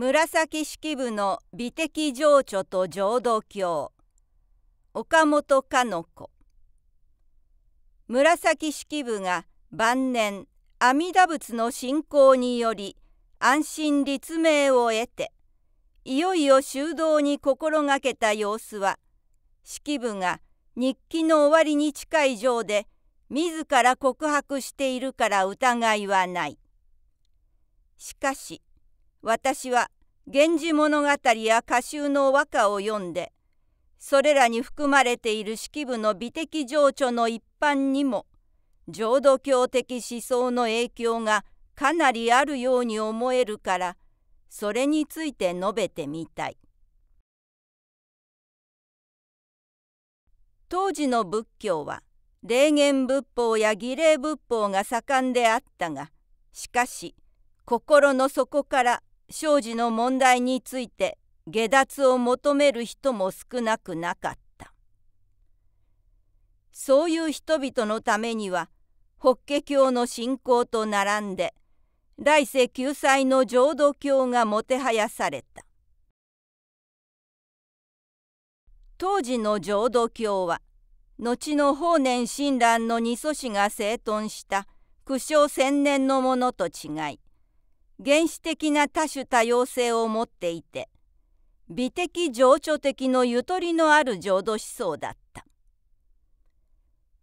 紫式部の美的情緒と浄土教岡本かの子紫式部が晩年阿弥陀仏の信仰により安心立命を得ていよいよ修道に心がけた様子は式部が日記の終わりに近い情で自ら告白しているから疑いはない。しかし私は「源氏物語」や歌集の和歌を読んでそれらに含まれている式部の美的情緒の一般にも浄土教的思想の影響がかなりあるように思えるからそれについて述べてみたい。当時の仏教は霊言仏法や儀礼仏法が盛んであったがしかし心の底から庄司の問題について下脱を求める人も少なくなかったそういう人々のためには法華経の信仰と並んで来世救済の浄土教がもてはやされた当時の浄土教は後の法然親鸞の二祖師が整頓した苦笑千年のものと違い原始的な多種多様性を持っていて美的情緒的のゆとりのある浄土思想だった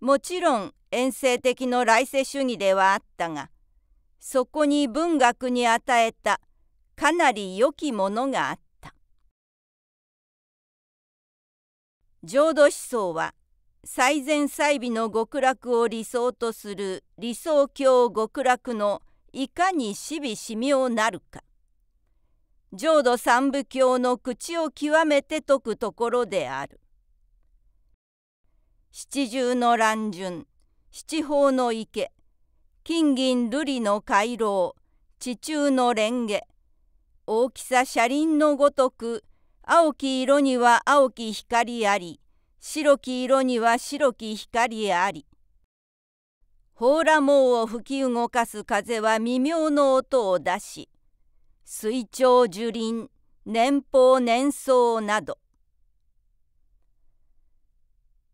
もちろん遠征的の来世主義ではあったがそこに文学に与えたかなり良きものがあった浄土思想は最善最美の極楽を理想とする理想郷極楽の「いかに死び死妙なるか浄土三部教の口を極めて説くところである七重の乱順七宝の池金銀瑠璃の回廊地中の蓮華大きさ車輪のごとく青き色には青き光あり白き色には白き光ありほう網を吹き動かす風は微妙の音を出し水鳥樹林年俸年草など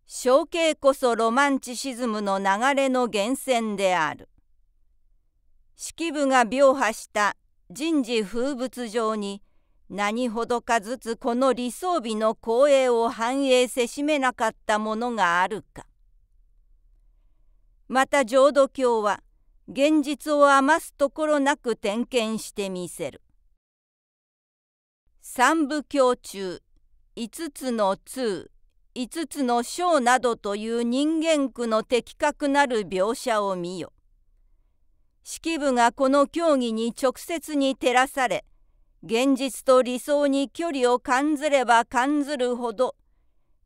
象形こそロマンチシズムの流れの源泉である式部が描破した人事風物上に何ほどかずつこの理想美の光栄を反映せしめなかったものがあるかまた浄土教は現実を余すところなく点検してみせる三部教中五つの通五つの章などという人間苦の的確なる描写を見よ式部がこの教義に直接に照らされ現実と理想に距離を感ずれば感ずるほど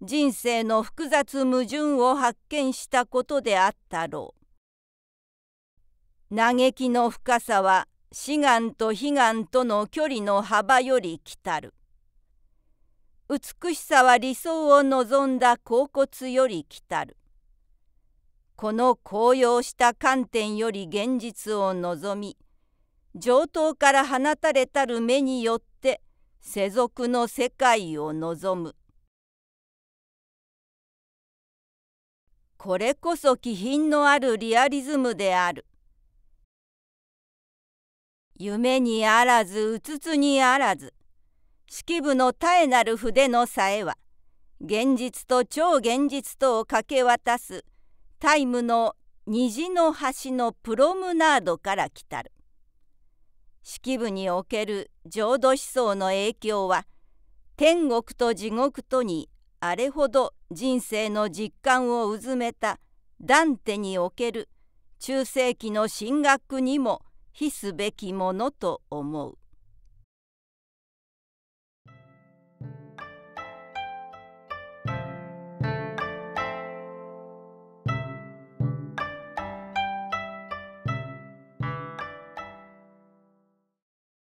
人生の複雑矛盾を発見したことであったろう嘆きの深さは志願と悲願との距離の幅より来たる美しさは理想を望んだ恍惚より来たるこの高揚した観点より現実を望み上等から放たれたる目によって世俗の世界を望むこれこそ気品のあるリアリズムである。夢にあらずうつつにあらず式部の絶えなる筆のさえは現実と超現実とを掛け渡すタイムの虹の橋のプロムナードから来たる式部における浄土思想の影響は天国と地獄とにあれほど人生の実感をうずめたダンテにおける中世紀の神学にも比すべきものと思う。